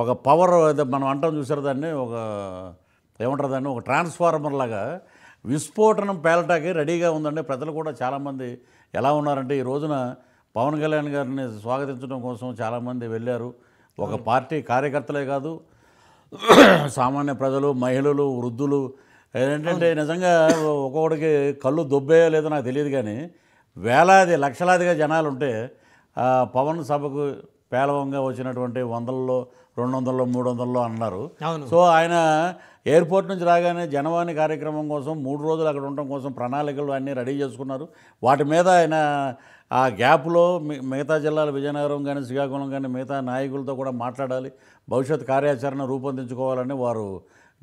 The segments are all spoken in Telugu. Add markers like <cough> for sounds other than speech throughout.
ఒక పవర్ మనం అంటాం చూసారు దాన్ని ఒక ఏమంటారు దాన్ని ఒక ట్రాన్స్ఫార్మర్ లాగా విస్ఫోటనం పేలటాకి రెడీగా ఉందండి ప్రజలు కూడా చాలామంది ఎలా ఉన్నారంటే ఈ రోజున పవన్ కళ్యాణ్ గారిని స్వాగతించడం కోసం చాలామంది వెళ్ళారు ఒక పార్టీ కార్యకర్తలే కాదు సామాన్య ప్రజలు మహిళలు వృద్ధులు ఏంటంటే నిజంగా ఒక్కొక్కడికి కళ్ళు దొబ్బేయో లేదో నాకు తెలియదు కానీ వేలాది లక్షలాదిగా జనాలు ఉంటే పవన్ సభకు పేలవంగా వచ్చినటువంటి వందల్లో రెండు వందల్లో మూడు వందల్లో అన్నారు సో ఆయన ఎయిర్పోర్ట్ నుంచి రాగానే జనవాణి కార్యక్రమం కోసం మూడు రోజులు అక్కడ ఉండటం కోసం ప్రణాళికలు అన్నీ రెడీ చేసుకున్నారు వాటి మీద ఆయన ఆ గ్యాప్లో మిగతా జిల్లాలు విజయనగరం కానీ శ్రీకాకుళం కానీ మిగతా నాయకులతో కూడా మాట్లాడాలి భవిష్యత్ కార్యాచరణ రూపొందించుకోవాలని వారు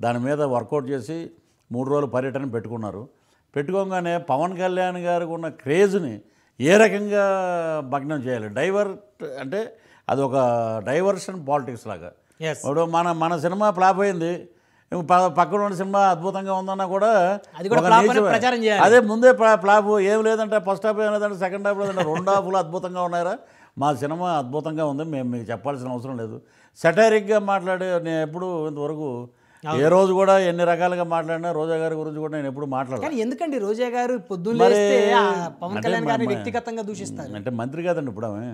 దాని మీద వర్కౌట్ చేసి మూడు రోజులు పర్యటన పెట్టుకున్నారు పెట్టుకోగానే పవన్ కళ్యాణ్ గారికి ఉన్న క్రేజ్ని ఏ రకంగా భగ్నం చేయాలి డ్రైవర్ అంటే అది ఒక డైవర్షన్ పాలిటిక్స్ లాగా ఇప్పుడు మన మన సినిమా ఫ్లాప్ అయింది పక్కన ఉన్న సినిమా అద్భుతంగా ఉందన్నా కూడా అదే ముందే ఫ్లాప్ ఏం లేదంటే ఫస్ట్ హాఫ్ ఏం లేదంటే సెకండ్ హాఫ్ లేదంటే రెండు హాఫ్లు అద్భుతంగా ఉన్నారా మా సినిమా అద్భుతంగా ఉంది మేము మీకు చెప్పాల్సిన అవసరం లేదు సెటారిక్గా మాట్లాడే నేను ఎప్పుడు ఇంతవరకు ఏ రోజు కూడా ఎన్ని రకాలుగా మాట్లాడినా రోజా గారి గురించి కూడా నేను ఎప్పుడు మాట్లాడాను ఎందుకండి రోజా గారు పొద్దున్నే పవన్ కళ్యాణ్ గారిని వ్యక్తిగతంగా దూషిస్తాను అంటే మంత్రి కాదండి ఇప్పుడు ఆమె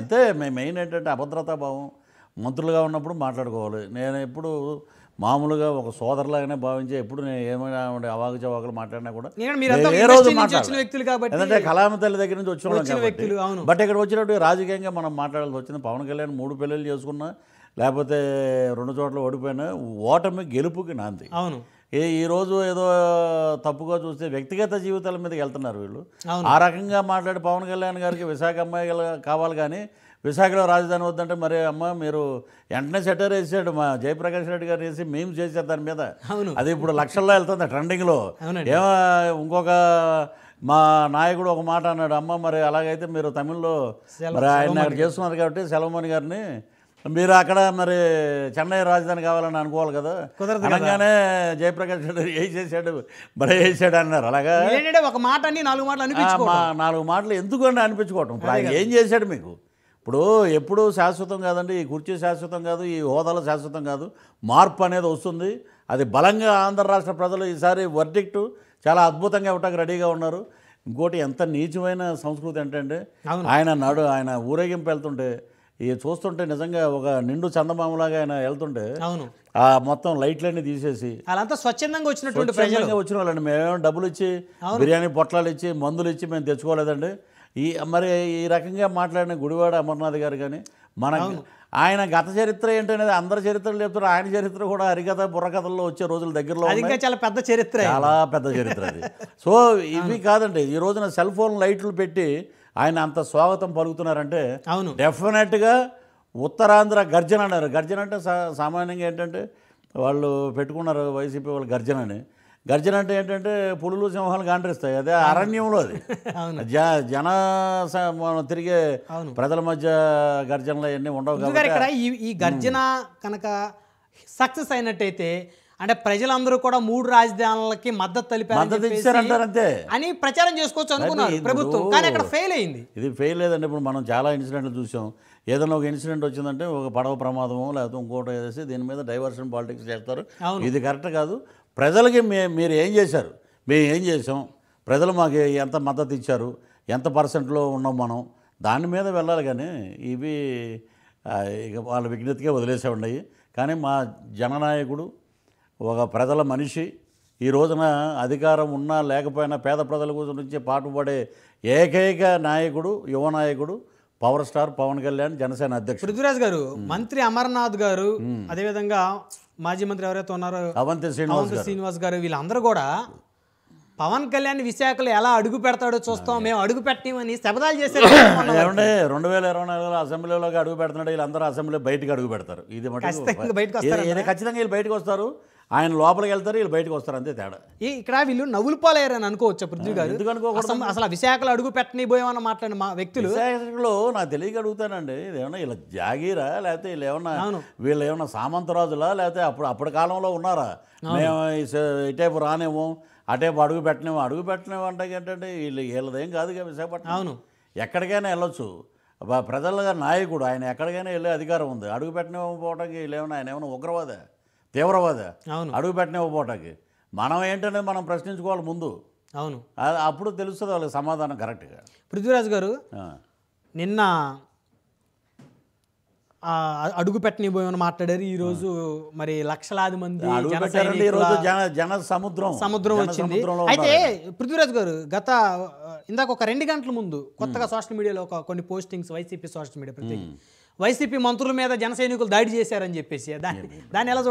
అంతే మెయిన్ ఏంటంటే అభద్రతా భావం మంత్రులుగా ఉన్నప్పుడు మాట్లాడుకోవాలి నేను ఎప్పుడు మామూలుగా ఒక సోదరులాగానే భావించే ఎప్పుడు నేను ఏమైనా అవాగు చవాకులు మాట్లాడినా కూడా ఏ రోజు ఎందుకంటే కళామ తల్లి దగ్గర నుంచి వచ్చిన బట్ ఇక్కడ వచ్చినట్టు రాజకీయంగా మనం మాట్లాడాల్సి వచ్చింది పవన్ కళ్యాణ్ మూడు పెళ్ళిళ్ళు చేసుకున్నా లేకపోతే రెండు చోట్ల ఓడిపోయినా ఓటమి గెలుపుకి నాంది అవును ఏ ఈరోజు ఏదో తప్పుగా చూస్తే వ్యక్తిగత జీవితాల మీదకి వెళ్తున్నారు వీళ్ళు ఆ రకంగా మాట్లాడి పవన్ కళ్యాణ్ గారికి విశాఖ అమ్మాయి కావాలి కానీ విశాఖలో రాజధాని వద్దంటే మరి అమ్మ మీరు వెంటనే సెటర్ వేసాడు మా జయప్రకాష్ రెడ్డి గారు వేసి మేము చేసారు దాని మీద అది ఇప్పుడు లక్షల్లో వెళ్తుంది ట్రెండింగ్లో ఏమో ఇంకొక మా నాయకుడు ఒక మాట అన్నాడు అమ్మ మరి అలాగైతే మీరు తమిళ్లో మరి ఆయన చేస్తున్నారు కాబట్టి సెలవుమణి గారిని మీరు అక్కడ మరి చెన్నై రాజధాని కావాలని అనుకోవాలి కదా కుదరదు జయప్రకాష్ రెడ్డి ఏం చేశాడు మరి చేశాడు అన్నారు అలాగా ఒక మాట అని నాలుగు మాటలు మా నాలుగు మాటలు ఎందుకు అని అనిపించుకోవటం ఇప్పుడు ఆయన ఏం చేశాడు మీకు ఇప్పుడు ఎప్పుడూ శాశ్వతం కాదండి ఈ కుర్చీ శాశ్వతం కాదు ఈ హోదాలు శాశ్వతం కాదు మార్పు అనేది వస్తుంది అది బలంగా ఆంధ్ర రాష్ట్ర ప్రజలు ఈసారి వర్డిక్ట్ చాలా అద్భుతంగా ఇవ్వటానికి రెడీగా ఉన్నారు ఇంకోటి ఎంత నీచమైన సంస్కృతి అంటే ఆయన నడు ఆయన ఊరేగింపు వెళ్తుంటే ఇది చూస్తుంటే నిజంగా ఒక నిండు చందమామలాగా ఆయన వెళ్తుంటే అవును ఆ మొత్తం లైట్లన్నీ తీసేసి అలాంతా స్వచ్ఛందంగా వచ్చినటువంటి ప్రజలుగా వచ్చిన వాళ్ళండి మేమేమో డబ్బులు ఇచ్చి బిర్యానీ పొట్లాలు ఇచ్చి మందులు ఇచ్చి మేము తెచ్చుకోలేదండి ఈ మరి ఈ రకంగా మాట్లాడిన గుడివాడ అమర్నాథ్ గారు కానీ మన ఆయన గత చరిత్ర ఏంటనేది అందరి చరిత్రలు చెప్తున్నారు ఆయన చరిత్ర కూడా హరికథ బుర్రకథల్లో వచ్చే రోజుల దగ్గరలో ఇంకా చాలా పెద్ద చరిత్ర చాలా పెద్ద చరిత్ర అది సో ఇవి కాదండి ఈ రోజున సెల్ ఫోన్ లైట్లు పెట్టి ఆయన అంత స్వాగతం పలుకుతున్నారంటే అవును డెఫినెట్గా ఉత్తరాంధ్ర గర్జన అన్నారు గర్జన అంటే సామాన్యంగా ఏంటంటే వాళ్ళు పెట్టుకున్నారు వైసీపీ వాళ్ళు గర్జన అని గర్జన అంటే ఏంటంటే పులులు సింహాలు గాండ్రిస్తాయి అదే అరణ్యంలో అది జ జన తిరిగే ప్రజల మధ్య గర్జనలు అవన్నీ ఉండవు ఈ గర్జన కనుక సక్సెస్ అయినట్టయితే అంటే ప్రజలందరూ కూడా మూడు రాజధానులకి మద్దతు తెలిపారు అంతే అని ప్రచారం చేసుకోవచ్చు అనుకున్నారు ప్రభుత్వం కానీ అక్కడ ఫెయిల్ అయింది ఇది ఫెయిల్ లేదండి ఇప్పుడు మనం చాలా ఇన్సిడెంట్లు చూసాం ఏదైనా ఒక ఇన్సిడెంట్ వచ్చిందంటే ఒక పడవ ప్రమాదమో లేకపోతే ఇంకోటి వేసి దీని మీద డైవర్షన్ పాలిటిక్స్ చేస్తారు ఇది కరెక్ట్ కాదు ప్రజలకి మీరు ఏం చేశారు మేము ఏం చేసాం ప్రజలు మాకు ఎంత మద్దతు ఇచ్చారు ఎంత పర్సెంట్లో ఉన్నాం మనం దాని మీద వెళ్ళాలి కానీ ఇవి ఇక వాళ్ళ విజ్ఞతకే వదిలేసే ఉన్నాయి కానీ మా జననాయకుడు ఒక ప్రజల మనిషి ఈ రోజున అధికారం ఉన్నా లేకపోయినా పేద ప్రజల గురించి పాటుపడే ఏకైక నాయకుడు యువ నాయకుడు పవర్ స్టార్ పవన్ కళ్యాణ్ జనసేన అధ్యక్షుడు పృథ్వీరాజ్ గారు మంత్రి అమర్నాథ్ గారు అదేవిధంగా మాజీ మంత్రి ఎవరైతే ఉన్నారో అవంతి శ్రీనివాస్ శ్రీనివాస్ గారు వీళ్ళందరూ కూడా పవన్ కళ్యాణ్ విశాఖలో ఎలా అడుగు పెడతాడో చూస్తాం మేము అడుగు పెట్టామని శబదాలు చేశారు <laughs> రెండు వేల ఇరవై నాలుగు అసెంబ్లీలోకి అడుగు పెడుతున్నాడు వీళ్ళందరూ అసెంబ్లీ బయటకు అడుగు పెడతారు ఇది బయటకు ఖచ్చితంగా వీళ్ళు బయటకు వస్తారు ఆయన లోపలికి వెళ్తారు వీళ్ళు బయటకు వస్తారు అంతే తేడా ఇక్కడ వీళ్ళు నవ్వులు పాలయ్యారని అనుకోవచ్చు పృథ్వీ గారు ఎందుకు అనుకోకూడదు అసలు విశాఖలో అడుగు పోయామని మాట్లాడిన మా వ్యక్తులు విశాఖలో నాకు తెలియక అడుగుతానండి ఏమన్నా వీళ్ళ జాగీరా లేకపోతే వీళ్ళు ఏమన్నా వీళ్ళు ఏమన్నా సామంతరాజులా లేకపోతే అప్పుడు అప్పటి కాలంలో ఉన్నారా మేము ఇటేపు రానేమో అటే అడుగు పెట్టినాము అడుగు పెట్టినాము అంటే ఏంటంటే వీళ్ళు వీళ్ళదేం కాదు విశాఖపట్నం అవును ఎక్కడికైనా వెళ్ళొచ్చు ప్రజలుగా నాయకుడు ఆయన ఎక్కడికైనా వెళ్ళే అధికారం ఉంది అడుగు వీళ్ళు ఏమైనా ఆయన ఏమైనా ఉగ్రవాద తీవ్రవాద అవును అడుగు ఇవ్వకపోవటానికి మనం ఏంటనేది మనం ప్రశ్నించుకోవాలి ముందు అవును అప్పుడు తెలుస్తుంది వాళ్ళకి సమాధానం కరెక్ట్గా పృథ్వీరాజు గారు నిన్న అడుగు పెట్టనిపోయామని మాట్లాడారు ఈ రోజు మరి లక్షలాది మంది జన సముద్రం సముద్రం వచ్చింది అయితే పృథ్వీరాజ్ గారు గత ఇందాక ఒక రెండు గంటల ముందు కొత్తగా సోషల్ మీడియాలో ఒక కొన్ని పోస్టింగ్స్ వైసీపీ సోషల్ మీడియా ప్రతి వైసీపీ మంత్రుల మీద జన సైనికులు దాడి చేశారని చెప్పేసి దాన్ని దాన్ని ఎలా